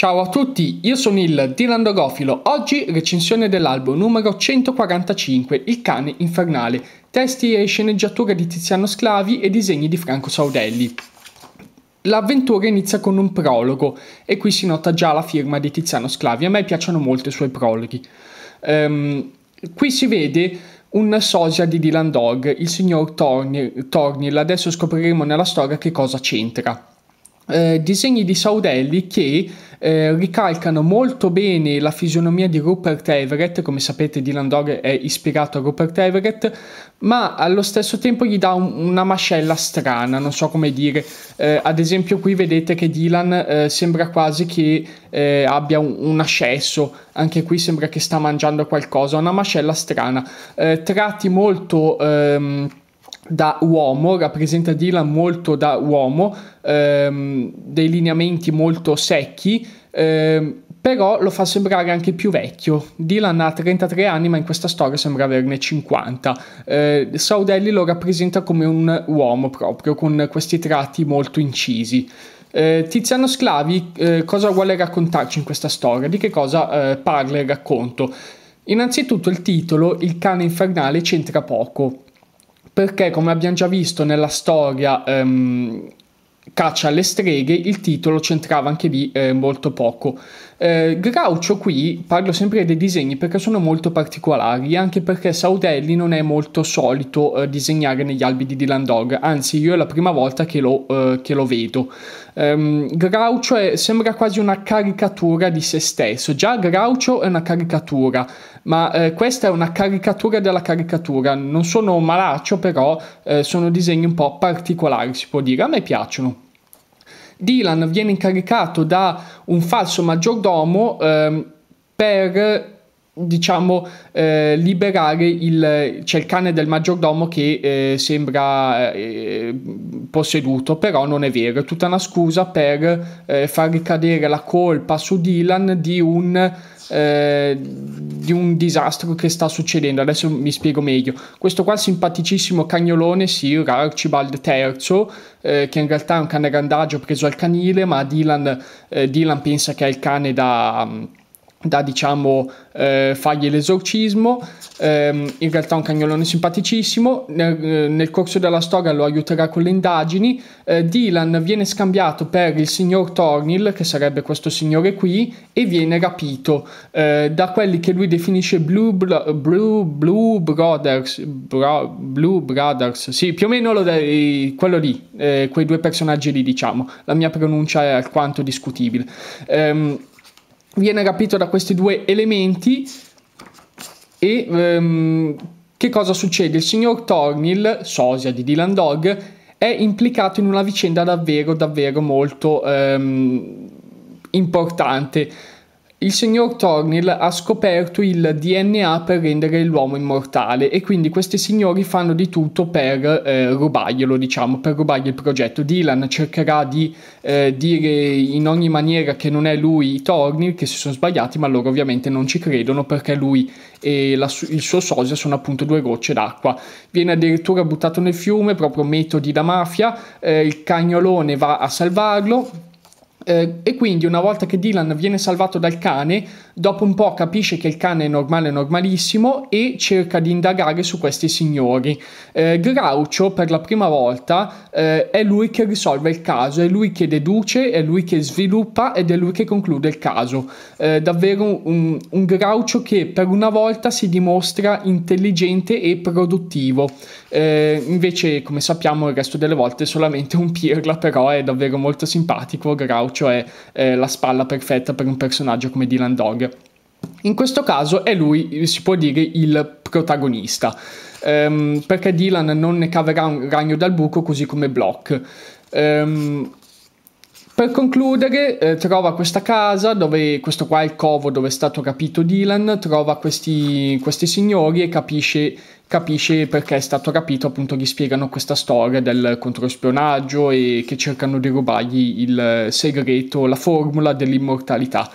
Ciao a tutti, io sono il Dylan Dirandogofilo, oggi recensione dell'album numero 145, Il cane infernale, testi e sceneggiatura di Tiziano Sclavi e disegni di Franco Saudelli. L'avventura inizia con un prologo e qui si nota già la firma di Tiziano Sclavi, a me piacciono molto i suoi prologhi. Um, qui si vede un sosia di Dylan Dog, il signor Tornil, adesso scopriremo nella storia che cosa c'entra eh, disegni di Saudelli che eh, ricalcano molto bene la fisionomia di Rupert Everett, come sapete Dylan Dog è ispirato a Rupert Everett, ma allo stesso tempo gli dà un, una mascella strana, non so come dire. Eh, ad esempio qui vedete che Dylan eh, sembra quasi che eh, abbia un, un, ascesso, anche qui sembra che sta mangiando qualcosa, una mascella strana. Eh, tratti molto... Ehm, da uomo, rappresenta Dylan molto da uomo, ehm, dei lineamenti molto secchi, ehm, però lo fa sembrare anche più vecchio. Dylan ha 33 anni, ma in questa storia sembra averne 50. Eh, Saudelli lo rappresenta come un uomo proprio, con questi tratti molto incisi. Eh, Tiziano Sclavi eh, cosa vuole raccontarci in questa storia? Di che cosa eh, parla il racconto? Innanzitutto il titolo, Il cane infernale, c'entra poco perché come abbiamo già visto nella storia ehm, Caccia alle streghe, il titolo c'entrava anche lì eh, molto poco. Eh, Graucio qui parlo sempre dei disegni perché sono molto particolari, anche perché Saudelli non è molto solito eh, disegnare negli albi di Dylan Dog, anzi io è la prima volta che lo, eh, che lo vedo. Um, ehm, Graucio è, sembra quasi una caricatura di se stesso, già Graucio è una caricatura, ma eh, questa è una caricatura della caricatura, non sono malaccio però eh, sono disegni un po' particolari si può dire, a me piacciono. Dylan viene incaricato da un falso maggiordomo eh, per diciamo eh, liberare il, c'è il cane del maggiordomo che eh, sembra eh, posseduto però non è vero è tutta una scusa per eh, far ricadere la colpa su Dylan di un eh, di un disastro che sta succedendo. Adesso mi spiego meglio. Questo qua simpaticissimo cagnolone, Sir Archibald III, eh, che in realtà è un cane randaggio preso al canile, ma Dylan, eh, Dylan pensa che è il cane da... Um, da diciamo eh, fagli l'esorcismo ehm, in realtà è un cagnolone simpaticissimo nel, eh, nel, corso della storia lo aiuterà con le indagini eh, Dylan viene scambiato per il signor Tornil che sarebbe questo signore qui e viene rapito eh, da quelli che lui definisce Blue, Bro- Blue, Blue Brothers Bro- Blue Brothers sì più o meno de- quello lì eh, quei due personaggi lì diciamo la mia pronuncia è alquanto discutibile ehm, viene rapito da questi due elementi e ehm, che cosa succede? Il signor Tornil, sosia di Dylan Dog, è implicato in una vicenda davvero, davvero molto ehm, importante il signor Tornil ha scoperto il DNA per rendere l'uomo immortale e quindi questi signori fanno di tutto per eh, rubarglielo, diciamo, per rubargli il progetto. Dylan cercherà di eh, dire in ogni maniera che non è lui Tornil, che si sono sbagliati, ma loro ovviamente non ci credono perché lui e la, il suo sosia sono appunto due gocce d'acqua. Viene addirittura buttato nel fiume, proprio metodi da mafia, eh, il cagnolone va a salvarlo eh, e quindi una volta che Dylan viene salvato dal cane, dopo un po' capisce che il cane è normale, normalissimo e cerca di indagare su questi signori. Eh, Groucho per la prima volta eh, è lui che risolve il caso, è lui che deduce, è lui che sviluppa ed è lui che conclude il caso. Eh, davvero un, un Groucho che per una volta si dimostra intelligente e produttivo. Eh, invece come sappiamo il resto delle volte è solamente un pirla, però è davvero molto simpatico Groucho approccio è eh, la spalla perfetta per un personaggio come Dylan Dog. In questo caso è lui, si può dire, il protagonista, ehm, perché Dylan non ne caverà un ragno dal buco così come Block. Ehm, per concludere, eh, trova questa casa, dove, questo qua è il covo dove è stato rapito Dylan, trova questi, questi signori e capisce capisci perché è stato rapito, appunto gli spiegano questa storia del controspionaggio e che cercano di rubargli il segreto, la formula dell'immortalità.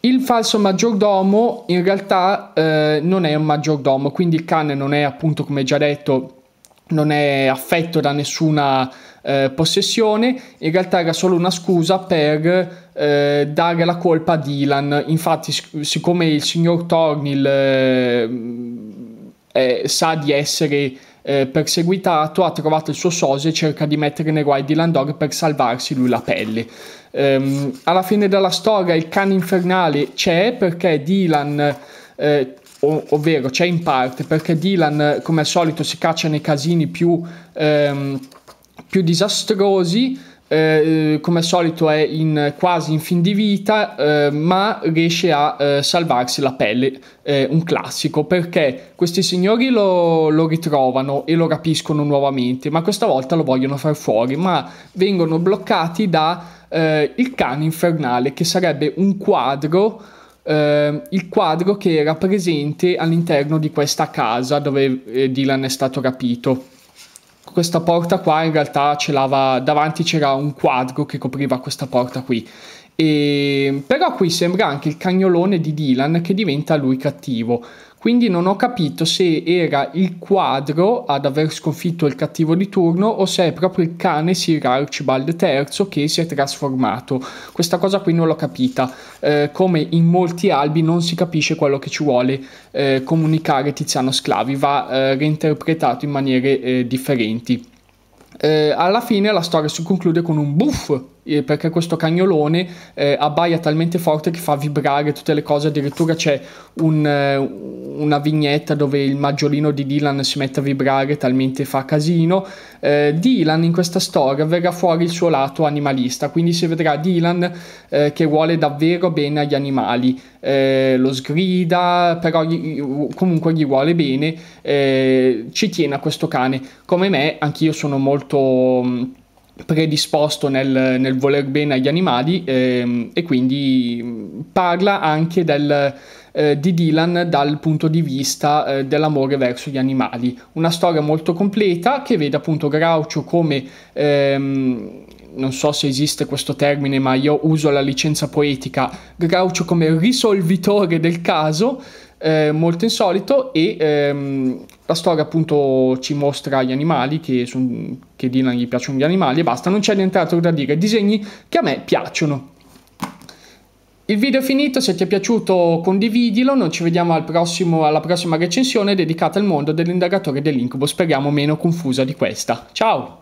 Il falso maggiordomo in realtà eh, non è un maggiordomo, quindi il cane non è appunto come già detto, non è affetto da nessuna eh, possessione, in realtà era solo una scusa per eh, dare la colpa a Dylan. Infatti sic- siccome il signor Tornil eh, eh, sa di essere eh, perseguitato, ha trovato il suo socio e cerca di mettere nei guai Dylan Dog per salvarsi lui la pelle. Ehm, alla fine della storia il cane infernale c'è perché Dylan... Eh, ovvero c'è in parte perché Dylan come al solito si caccia nei casini più, ehm, più disastrosi eh, eh, come al solito è in, quasi in fin di vita, eh, ma riesce a eh, salvarsi la pelle, eh, un classico, perché questi signori lo, lo, ritrovano e lo rapiscono nuovamente, ma questa volta lo vogliono far fuori, ma vengono bloccati da eh, Il cane infernale, che sarebbe un quadro Uh, il quadro che era presente all'interno di questa casa dove eh, Dylan è stato rapito questa porta qua in realtà ce l'aveva davanti c'era un quadro che copriva questa porta qui. E... Però qui sembra anche il cagnolone di Dylan che diventa lui cattivo. Quindi non ho capito se era il quadro ad aver sconfitto il cattivo di turno o se è proprio il cane Sir Archibald III che si è trasformato. Questa cosa qui non l'ho capita. Eh, come in molti albi non si capisce quello che ci vuole eh, comunicare Tiziano Sclavi, va eh, reinterpretato in maniere eh, differenti. Eh, alla fine la storia si conclude con un buff eh, perché questo cagnolone eh, abbaia talmente forte che fa vibrare tutte le cose, addirittura c'è un, eh, una vignetta dove il maggiolino di Dylan si mette a vibrare talmente fa casino. Eh, Dylan in questa storia verrà fuori il suo lato animalista, quindi si vedrà Dylan eh, che vuole davvero bene agli animali, eh, lo sgrida, però gli, comunque gli vuole bene, ci tiene a questo cane. Come me, anch'io sono molto predisposto nel, nel, voler bene agli animali ehm, e quindi mm, parla anche del, eh, di Dylan dal punto di vista eh, dell'amore verso gli animali. Una storia molto completa che vede appunto Groucho come... Ehm, non so se esiste questo termine, ma io uso la licenza poetica, Groucho come risolvitore del caso, eh, molto insolito e ehm, la storia appunto ci mostra gli animali che, son, che Dylan gli piacciono gli animali e basta, non c'è nient'altro da dire, disegni che a me piacciono. Il video è finito, se ti è piaciuto condividilo, noi ci vediamo al prossimo, alla prossima recensione dedicata al mondo dell'indagatore dell'incubo, speriamo meno confusa di questa. Ciao!